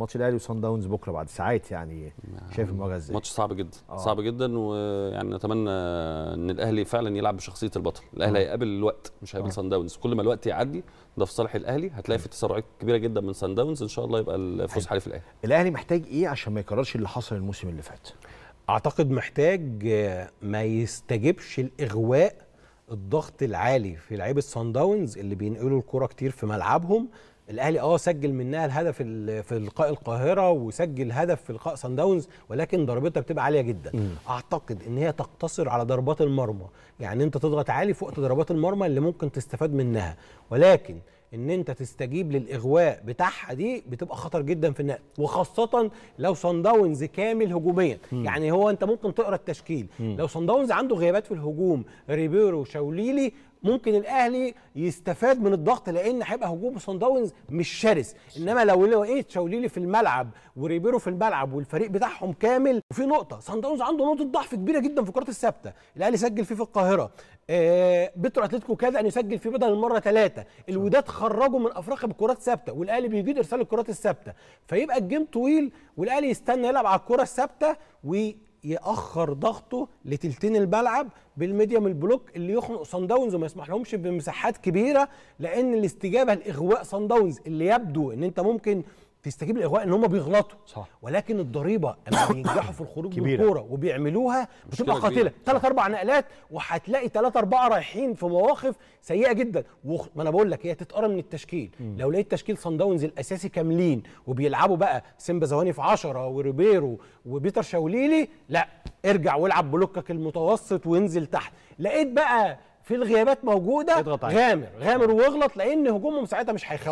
ماتش الاهلي وصن داونز بكره بعد ساعات يعني شايف يعني المواجهه ازاي ماتش صعب جدا آه. صعب جدا ويعني نتمنى ان الاهلي فعلا يلعب بشخصيه البطل الاهلي آه. هيقابل الوقت مش هيقابل آه. صن داونز كل ما الوقت يعدي ده في صالح الاهلي هتلاقي آه. في تسرعات كبيره جدا من صن داونز ان شاء الله يبقى الفوز حالي في الاهلي الاهلي محتاج ايه عشان ما يكررش اللي حصل الموسم اللي فات اعتقد محتاج ما يستجبش الاغواء الضغط العالي في لعيبه الصن داونز اللي بينقلوا الكره كتير في ملعبهم الاهلي اه سجل منها الهدف في لقاء القاهره وسجل هدف في لقاء سان داونز ولكن ضربتها بتبقى عاليه جدا م. اعتقد ان هي تقتصر على ضربات المرمى يعني انت تضغط عالي فوق ضربات المرمى اللي ممكن تستفاد منها ولكن ان انت تستجيب للاغواء بتاعها دي بتبقى خطر جدا في النقل وخاصه لو صن داونز كامل هجوميا يعني هو انت ممكن تقرا التشكيل م. لو صن داونز عنده غيابات في الهجوم ريبيرو شاوليلي ممكن الاهلي يستفاد من الضغط لان هيبقى هجوم صن داونز مش شرس انما لو لقيت إيه، شاوليلي في الملعب وريبيرو في الملعب والفريق بتاعهم كامل وفي نقطه صن داونز عنده نقطه ضعف كبيره جدا في الكرات الثابته الاهلي سجل فيه في القاهره آه بيترو اتلتيكو كاد ان يسجل يعني فيه بدل المره ثلاثه الوداد خرجوا من افريقيا بكرات ثابته والاهلي بيجيد ارسال الكرات الثابته فيبقى الجيم طويل والاهلي يستنى يلعب على الكره الثابته وي ياخر ضغطه لتلتين الملعب بالميديوم البلوك اللي يخنق صن داونز وما يسمح لهمش بمساحات كبيره لان الاستجابه لاغواء صن داونز اللي يبدو ان انت ممكن تستجيب الاغواء ان هم بيغلطوا صح. ولكن الضريبه لما بينجحوا في الخروج بالكوره وبيعملوها بتبقى قاتله ثلاث اربع نقلات وهتلاقي ثلاث اربعه رايحين في مواقف سيئه جدا وخ... ما انا بقول لك هي تتقرا من التشكيل م. لو لقيت تشكيل صن داونز الاساسي كاملين وبيلعبوا بقى سيمبا زواني في 10 وريبيرو وبيتر شاوليلي لا ارجع والعب بلوكك المتوسط وانزل تحت لقيت بقى في الغيابات موجوده غامر غامر واغلط لان هجومهم ساعتها مش هيخوف